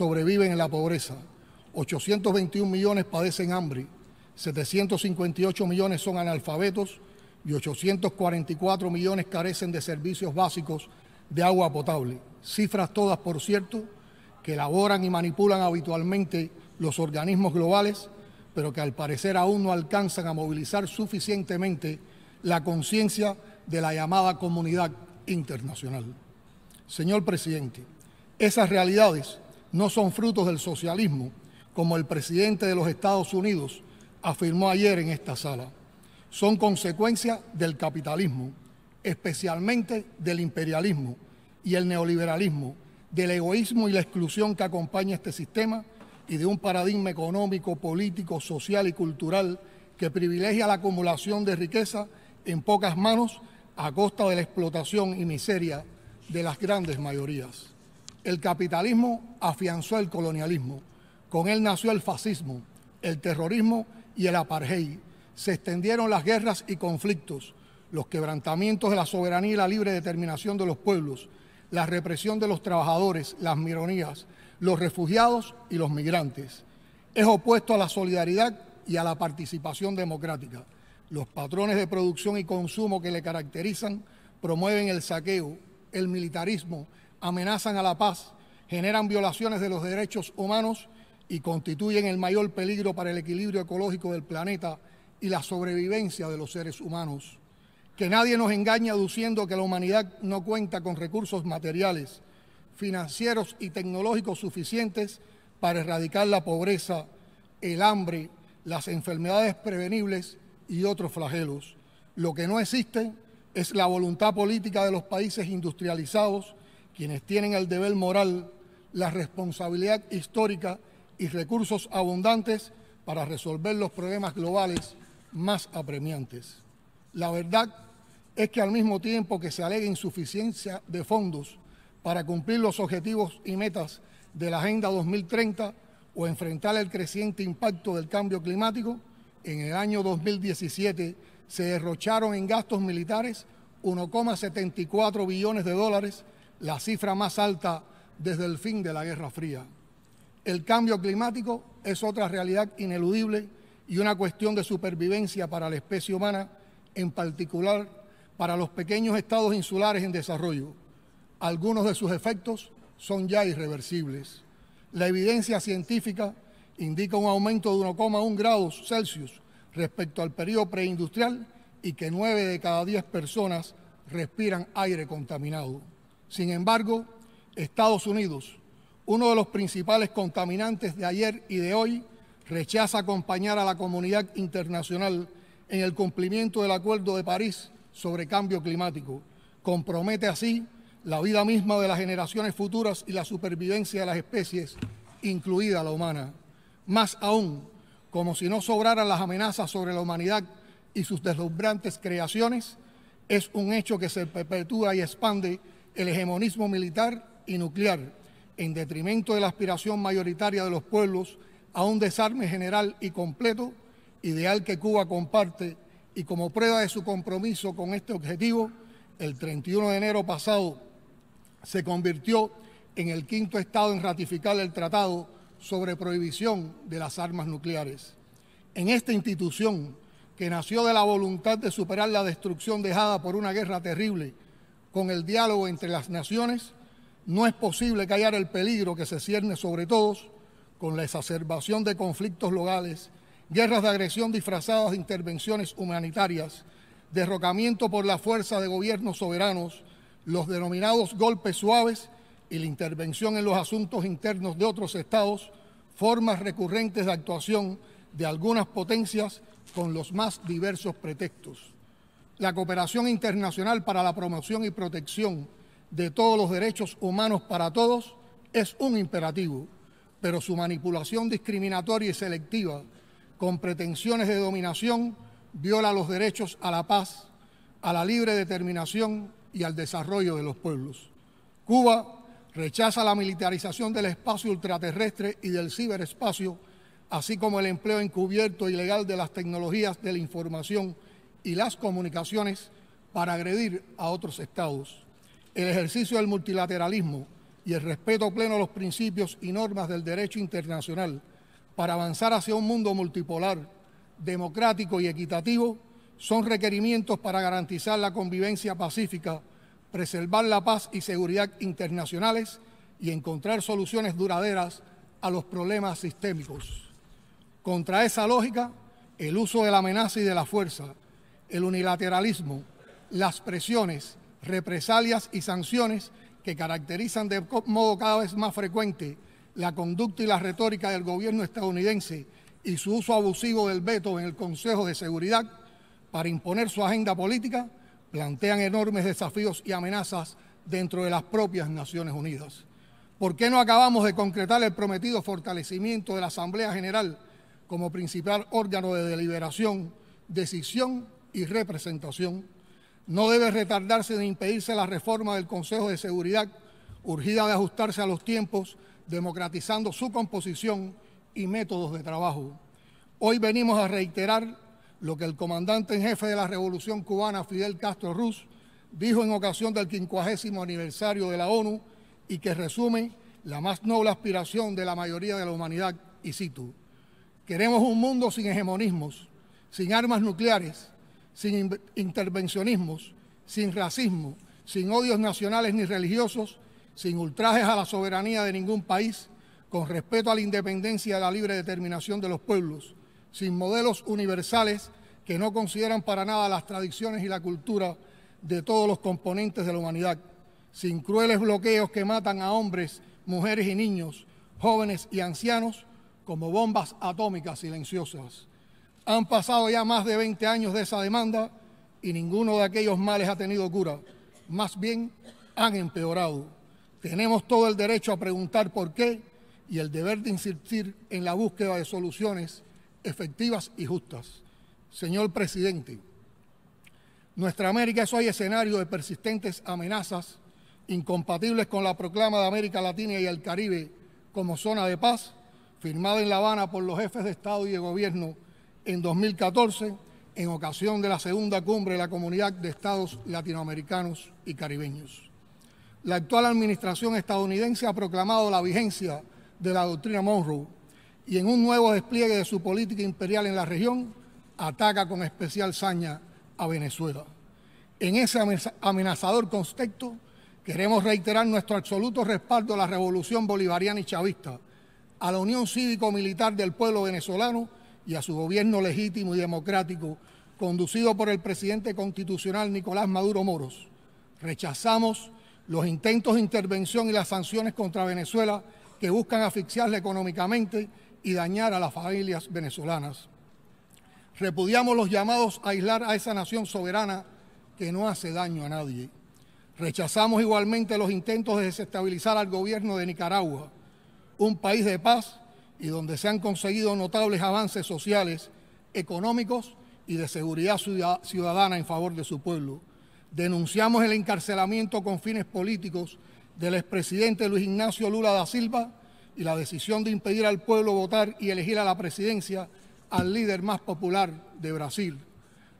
sobreviven en la pobreza, 821 millones padecen hambre, 758 millones son analfabetos y 844 millones carecen de servicios básicos de agua potable. Cifras todas, por cierto, que elaboran y manipulan habitualmente los organismos globales, pero que al parecer aún no alcanzan a movilizar suficientemente la conciencia de la llamada comunidad internacional. Señor presidente, esas realidades no son frutos del socialismo, como el presidente de los Estados Unidos afirmó ayer en esta sala. Son consecuencia del capitalismo, especialmente del imperialismo y el neoliberalismo, del egoísmo y la exclusión que acompaña este sistema y de un paradigma económico, político, social y cultural que privilegia la acumulación de riqueza en pocas manos a costa de la explotación y miseria de las grandes mayorías. El capitalismo afianzó el colonialismo, con él nació el fascismo, el terrorismo y el apartheid. Se extendieron las guerras y conflictos, los quebrantamientos de la soberanía y la libre determinación de los pueblos, la represión de los trabajadores, las mironías, los refugiados y los migrantes. Es opuesto a la solidaridad y a la participación democrática. Los patrones de producción y consumo que le caracterizan promueven el saqueo, el militarismo amenazan a la paz, generan violaciones de los derechos humanos y constituyen el mayor peligro para el equilibrio ecológico del planeta y la sobrevivencia de los seres humanos. Que nadie nos engañe aduciendo que la humanidad no cuenta con recursos materiales, financieros y tecnológicos suficientes para erradicar la pobreza, el hambre, las enfermedades prevenibles y otros flagelos. Lo que no existe es la voluntad política de los países industrializados quienes tienen el deber moral, la responsabilidad histórica y recursos abundantes para resolver los problemas globales más apremiantes. La verdad es que al mismo tiempo que se alega insuficiencia de fondos para cumplir los objetivos y metas de la Agenda 2030 o enfrentar el creciente impacto del cambio climático, en el año 2017 se derrocharon en gastos militares 1,74 billones de dólares la cifra más alta desde el fin de la Guerra Fría. El cambio climático es otra realidad ineludible y una cuestión de supervivencia para la especie humana, en particular para los pequeños estados insulares en desarrollo. Algunos de sus efectos son ya irreversibles. La evidencia científica indica un aumento de 1,1 grados Celsius respecto al periodo preindustrial y que 9 de cada 10 personas respiran aire contaminado. Sin embargo, Estados Unidos, uno de los principales contaminantes de ayer y de hoy, rechaza acompañar a la comunidad internacional en el cumplimiento del Acuerdo de París sobre cambio climático. Compromete así la vida misma de las generaciones futuras y la supervivencia de las especies, incluida la humana. Más aún, como si no sobraran las amenazas sobre la humanidad y sus deslumbrantes creaciones, es un hecho que se perpetúa y expande el hegemonismo militar y nuclear, en detrimento de la aspiración mayoritaria de los pueblos a un desarme general y completo, ideal que Cuba comparte, y como prueba de su compromiso con este objetivo, el 31 de enero pasado se convirtió en el quinto Estado en ratificar el Tratado sobre Prohibición de las Armas Nucleares. En esta institución, que nació de la voluntad de superar la destrucción dejada por una guerra terrible, con el diálogo entre las naciones, no es posible callar el peligro que se cierne sobre todos con la exacerbación de conflictos locales, guerras de agresión disfrazadas de intervenciones humanitarias, derrocamiento por la fuerza de gobiernos soberanos, los denominados golpes suaves y la intervención en los asuntos internos de otros estados, formas recurrentes de actuación de algunas potencias con los más diversos pretextos la cooperación internacional para la promoción y protección de todos los derechos humanos para todos es un imperativo, pero su manipulación discriminatoria y selectiva con pretensiones de dominación viola los derechos a la paz, a la libre determinación y al desarrollo de los pueblos. Cuba rechaza la militarización del espacio ultraterrestre y del ciberespacio, así como el empleo encubierto y legal de las tecnologías de la información y las comunicaciones para agredir a otros estados. El ejercicio del multilateralismo y el respeto pleno a los principios y normas del derecho internacional para avanzar hacia un mundo multipolar, democrático y equitativo son requerimientos para garantizar la convivencia pacífica, preservar la paz y seguridad internacionales y encontrar soluciones duraderas a los problemas sistémicos. Contra esa lógica, el uso de la amenaza y de la fuerza, el unilateralismo, las presiones, represalias y sanciones que caracterizan de modo cada vez más frecuente la conducta y la retórica del gobierno estadounidense y su uso abusivo del veto en el Consejo de Seguridad para imponer su agenda política, plantean enormes desafíos y amenazas dentro de las propias Naciones Unidas. ¿Por qué no acabamos de concretar el prometido fortalecimiento de la Asamblea General como principal órgano de deliberación, decisión y representación, no debe retardarse ni impedirse la reforma del Consejo de Seguridad, urgida de ajustarse a los tiempos, democratizando su composición y métodos de trabajo. Hoy venimos a reiterar lo que el comandante en jefe de la Revolución Cubana, Fidel Castro Ruz, dijo en ocasión del 50 aniversario de la ONU y que resume la más noble aspiración de la mayoría de la humanidad, y cito, queremos un mundo sin hegemonismos, sin armas nucleares, sin intervencionismos, sin racismo, sin odios nacionales ni religiosos, sin ultrajes a la soberanía de ningún país, con respeto a la independencia y a la libre determinación de los pueblos, sin modelos universales que no consideran para nada las tradiciones y la cultura de todos los componentes de la humanidad, sin crueles bloqueos que matan a hombres, mujeres y niños, jóvenes y ancianos como bombas atómicas silenciosas. Han pasado ya más de 20 años de esa demanda y ninguno de aquellos males ha tenido cura. Más bien, han empeorado. Tenemos todo el derecho a preguntar por qué y el deber de insistir en la búsqueda de soluciones efectivas y justas. Señor presidente, nuestra América es hoy escenario de persistentes amenazas incompatibles con la proclama de América Latina y el Caribe como zona de paz, firmada en La Habana por los jefes de Estado y de Gobierno en 2014 en ocasión de la segunda cumbre de la Comunidad de Estados Latinoamericanos y Caribeños. La actual administración estadounidense ha proclamado la vigencia de la doctrina Monroe y en un nuevo despliegue de su política imperial en la región ataca con especial saña a Venezuela. En ese amenazador contexto queremos reiterar nuestro absoluto respaldo a la revolución bolivariana y chavista, a la unión cívico-militar del pueblo venezolano, y a su gobierno legítimo y democrático conducido por el presidente constitucional Nicolás Maduro Moros. Rechazamos los intentos de intervención y las sanciones contra Venezuela que buscan asfixiarla económicamente y dañar a las familias venezolanas. Repudiamos los llamados a aislar a esa nación soberana que no hace daño a nadie. Rechazamos igualmente los intentos de desestabilizar al gobierno de Nicaragua, un país de paz y donde se han conseguido notables avances sociales, económicos y de seguridad ciudadana en favor de su pueblo. Denunciamos el encarcelamiento con fines políticos del expresidente Luis Ignacio Lula da Silva y la decisión de impedir al pueblo votar y elegir a la presidencia al líder más popular de Brasil.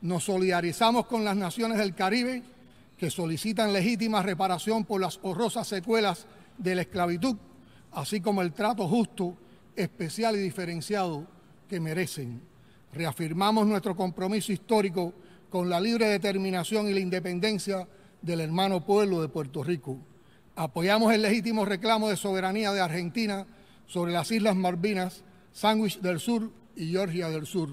Nos solidarizamos con las naciones del Caribe que solicitan legítima reparación por las horrosas secuelas de la esclavitud, así como el trato justo especial y diferenciado que merecen. Reafirmamos nuestro compromiso histórico con la libre determinación y la independencia del hermano pueblo de Puerto Rico. Apoyamos el legítimo reclamo de soberanía de Argentina sobre las Islas Malvinas, Sandwich del Sur y Georgia del Sur.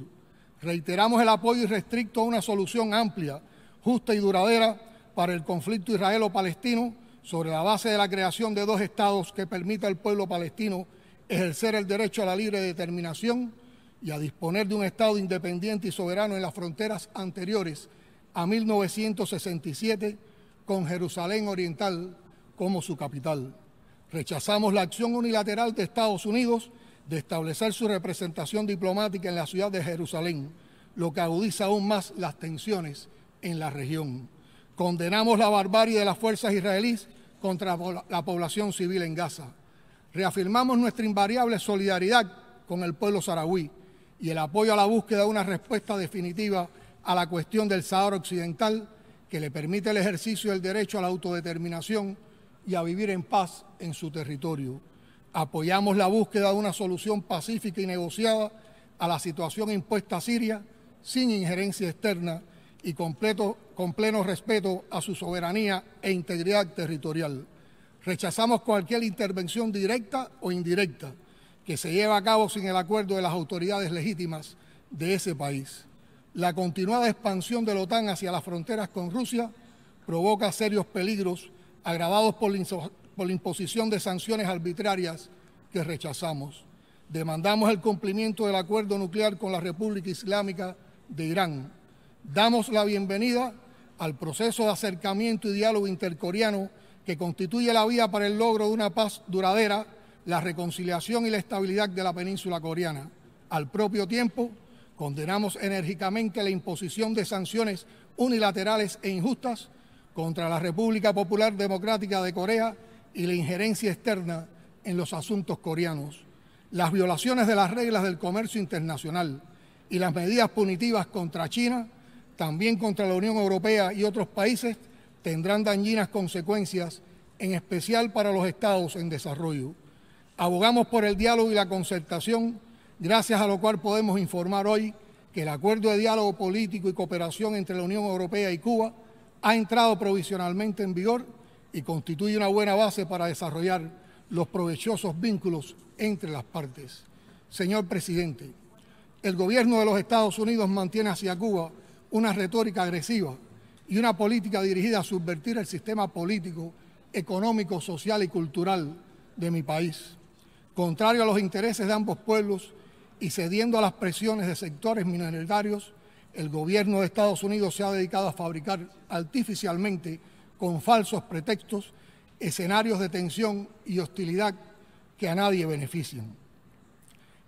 Reiteramos el apoyo irrestricto a una solución amplia, justa y duradera para el conflicto israelo-palestino sobre la base de la creación de dos estados que permita al pueblo palestino ejercer el derecho a la libre determinación y a disponer de un Estado independiente y soberano en las fronteras anteriores a 1967 con Jerusalén Oriental como su capital. Rechazamos la acción unilateral de Estados Unidos de establecer su representación diplomática en la ciudad de Jerusalén, lo que agudiza aún más las tensiones en la región. Condenamos la barbarie de las fuerzas israelíes contra la población civil en Gaza Reafirmamos nuestra invariable solidaridad con el pueblo saharaui y el apoyo a la búsqueda de una respuesta definitiva a la cuestión del Sahara Occidental que le permite el ejercicio del derecho a la autodeterminación y a vivir en paz en su territorio. Apoyamos la búsqueda de una solución pacífica y negociada a la situación impuesta a Siria sin injerencia externa y con pleno respeto a su soberanía e integridad territorial. Rechazamos cualquier intervención directa o indirecta que se lleve a cabo sin el acuerdo de las autoridades legítimas de ese país. La continuada expansión de la OTAN hacia las fronteras con Rusia provoca serios peligros agravados por la, por la imposición de sanciones arbitrarias que rechazamos. Demandamos el cumplimiento del acuerdo nuclear con la República Islámica de Irán. Damos la bienvenida al proceso de acercamiento y diálogo intercoreano que constituye la vía para el logro de una paz duradera, la reconciliación y la estabilidad de la península coreana. Al propio tiempo, condenamos enérgicamente la imposición de sanciones unilaterales e injustas contra la República Popular Democrática de Corea y la injerencia externa en los asuntos coreanos, las violaciones de las reglas del comercio internacional y las medidas punitivas contra China, también contra la Unión Europea y otros países tendrán dañinas consecuencias, en especial para los estados en desarrollo. Abogamos por el diálogo y la concertación, gracias a lo cual podemos informar hoy que el acuerdo de diálogo político y cooperación entre la Unión Europea y Cuba ha entrado provisionalmente en vigor y constituye una buena base para desarrollar los provechosos vínculos entre las partes. Señor presidente, el gobierno de los Estados Unidos mantiene hacia Cuba una retórica agresiva y una política dirigida a subvertir el sistema político, económico, social y cultural de mi país, contrario a los intereses de ambos pueblos y cediendo a las presiones de sectores minoritarios, el gobierno de Estados Unidos se ha dedicado a fabricar artificialmente, con falsos pretextos, escenarios de tensión y hostilidad que a nadie benefician.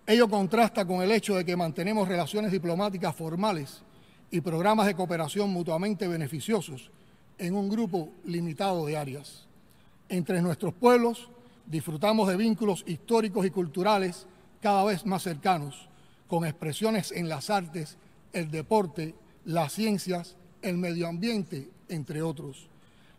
Ello contrasta con el hecho de que mantenemos relaciones diplomáticas formales y programas de cooperación mutuamente beneficiosos en un grupo limitado de áreas. Entre nuestros pueblos disfrutamos de vínculos históricos y culturales cada vez más cercanos, con expresiones en las artes, el deporte, las ciencias, el medio ambiente, entre otros.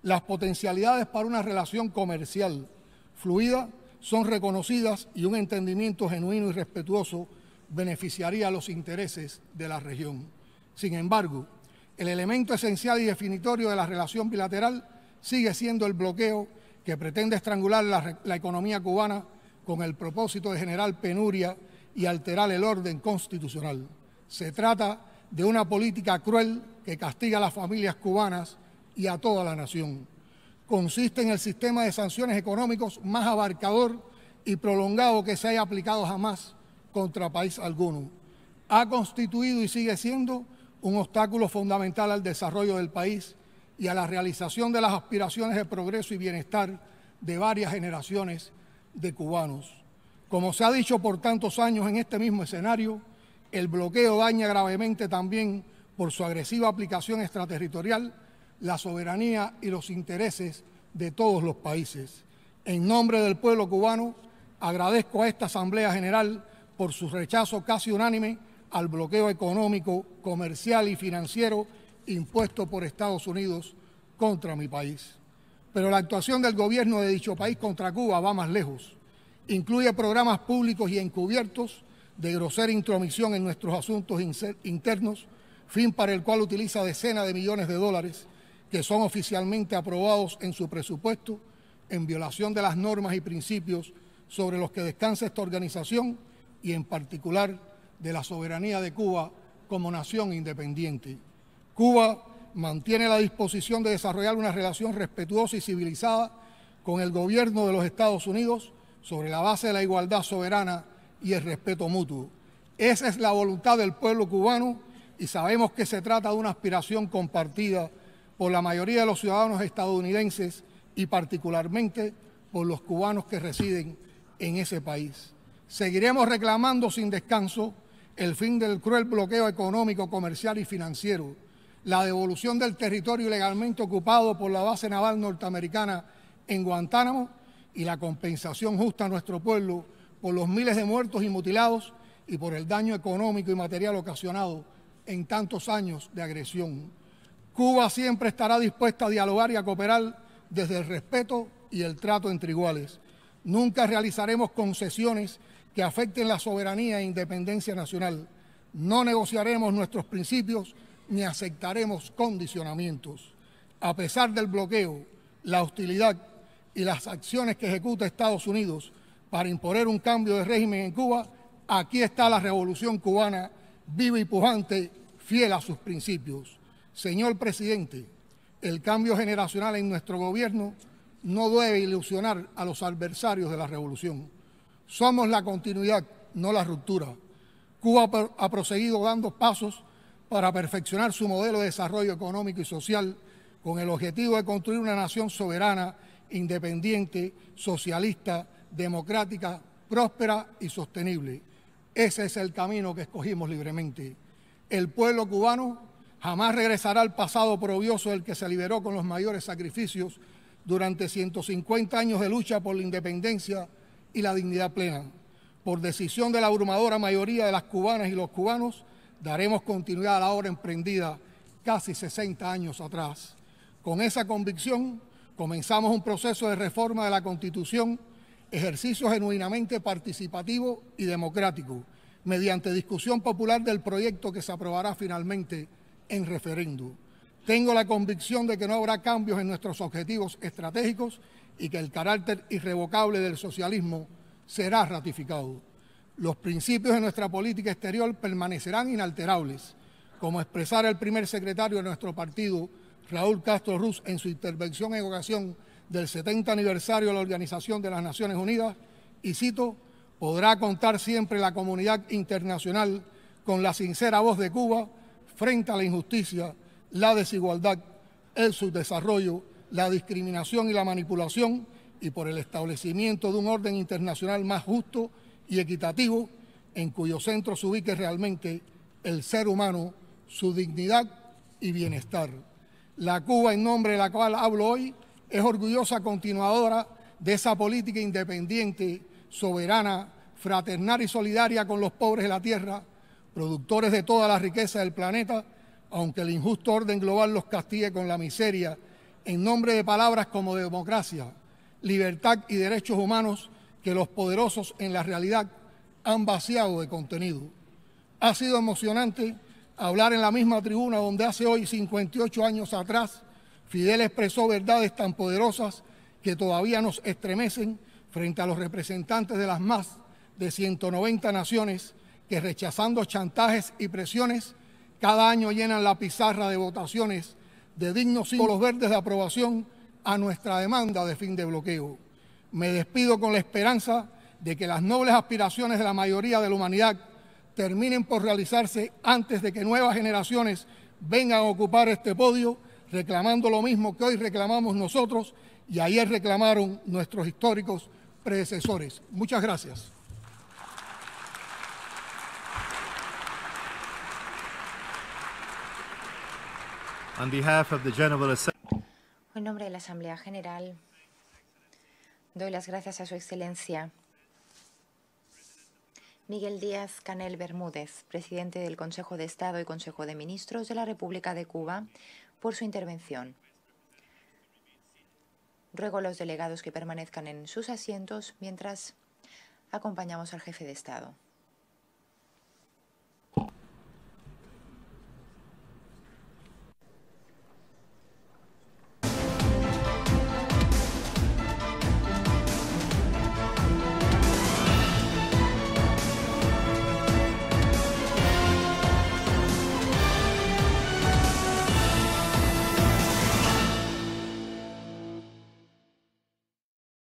Las potencialidades para una relación comercial fluida son reconocidas y un entendimiento genuino y respetuoso beneficiaría los intereses de la región. Sin embargo, el elemento esencial y definitorio de la relación bilateral sigue siendo el bloqueo que pretende estrangular la, economía cubana con el propósito de generar penuria y alterar el orden constitucional. Se trata de una política cruel que castiga a las familias cubanas y a toda la nación. Consiste en el sistema de sanciones económicos más abarcador y prolongado que se haya aplicado jamás contra país alguno. Ha constituido y sigue siendo un obstáculo fundamental al desarrollo del país y a la realización de las aspiraciones de progreso y bienestar de varias generaciones de cubanos. Como se ha dicho por tantos años en este mismo escenario, el bloqueo daña gravemente también por su agresiva aplicación extraterritorial la soberanía y los intereses de todos los países. En nombre del pueblo cubano, agradezco a esta Asamblea General por su rechazo casi unánime al bloqueo económico, comercial y financiero impuesto por Estados Unidos contra mi país. Pero la actuación del gobierno de dicho país contra Cuba va más lejos. Incluye programas públicos y encubiertos de grosera intromisión en nuestros asuntos internos, fin para el cual utiliza decenas de millones de dólares que son oficialmente aprobados en su presupuesto en violación de las normas y principios sobre los que descansa esta organización y en particular de la soberanía de Cuba como nación independiente. Cuba mantiene la disposición de desarrollar una relación respetuosa y civilizada con el gobierno de los Estados Unidos sobre la base de la igualdad soberana y el respeto mutuo. Esa es la voluntad del pueblo cubano y sabemos que se trata de una aspiración compartida por la mayoría de los ciudadanos estadounidenses y particularmente por los cubanos que residen en ese país. Seguiremos reclamando sin descanso el fin del cruel bloqueo económico, comercial y financiero, la devolución del territorio ilegalmente ocupado por la base naval norteamericana en Guantánamo y la compensación justa a nuestro pueblo por los miles de muertos y mutilados y por el daño económico y material ocasionado en tantos años de agresión. Cuba siempre estará dispuesta a dialogar y a cooperar desde el respeto y el trato entre iguales. Nunca realizaremos concesiones que afecten la soberanía e independencia nacional. No negociaremos nuestros principios ni aceptaremos condicionamientos. A pesar del bloqueo, la hostilidad y las acciones que ejecuta Estados Unidos para imponer un cambio de régimen en Cuba, aquí está la revolución cubana viva y pujante, fiel a sus principios. Señor presidente, el cambio generacional en nuestro gobierno no debe ilusionar a los adversarios de la revolución. Somos la continuidad, no la ruptura. Cuba ha proseguido dando pasos para perfeccionar su modelo de desarrollo económico y social con el objetivo de construir una nación soberana, independiente, socialista, democrática, próspera y sostenible. Ese es el camino que escogimos libremente. El pueblo cubano jamás regresará al pasado probioso del que se liberó con los mayores sacrificios durante 150 años de lucha por la independencia y la dignidad plena. Por decisión de la abrumadora mayoría de las cubanas y los cubanos, daremos continuidad a la obra emprendida casi 60 años atrás. Con esa convicción, comenzamos un proceso de reforma de la Constitución, ejercicio genuinamente participativo y democrático, mediante discusión popular del proyecto que se aprobará finalmente en referéndum. Tengo la convicción de que no habrá cambios en nuestros objetivos estratégicos y que el carácter irrevocable del socialismo será ratificado. Los principios de nuestra política exterior permanecerán inalterables, como expresara el primer secretario de nuestro partido, Raúl Castro Ruz, en su intervención en ocasión del 70 aniversario de la Organización de las Naciones Unidas, y cito, podrá contar siempre la comunidad internacional con la sincera voz de Cuba frente a la injusticia la desigualdad, el subdesarrollo, la discriminación y la manipulación y por el establecimiento de un orden internacional más justo y equitativo en cuyo centro se ubique realmente el ser humano, su dignidad y bienestar. La Cuba en nombre de la cual hablo hoy es orgullosa continuadora de esa política independiente, soberana, fraternal y solidaria con los pobres de la tierra, productores de toda la riqueza del planeta, aunque el injusto orden global los castigue con la miseria, en nombre de palabras como democracia, libertad y derechos humanos que los poderosos en la realidad han vaciado de contenido. Ha sido emocionante hablar en la misma tribuna donde hace hoy 58 años atrás Fidel expresó verdades tan poderosas que todavía nos estremecen frente a los representantes de las más de 190 naciones que rechazando chantajes y presiones cada año llenan la pizarra de votaciones de dignos símbolos verdes de aprobación a nuestra demanda de fin de bloqueo. Me despido con la esperanza de que las nobles aspiraciones de la mayoría de la humanidad terminen por realizarse antes de que nuevas generaciones vengan a ocupar este podio reclamando lo mismo que hoy reclamamos nosotros y ayer reclamaron nuestros históricos predecesores. Muchas gracias. En nombre de la Asamblea General, doy las gracias a Su Excelencia Miguel Díaz Canel Bermúdez, presidente del Consejo de Estado y Consejo de Ministros de la República de Cuba, por su intervención. Ruego a los delegados que permanezcan en sus asientos mientras acompañamos al jefe de Estado.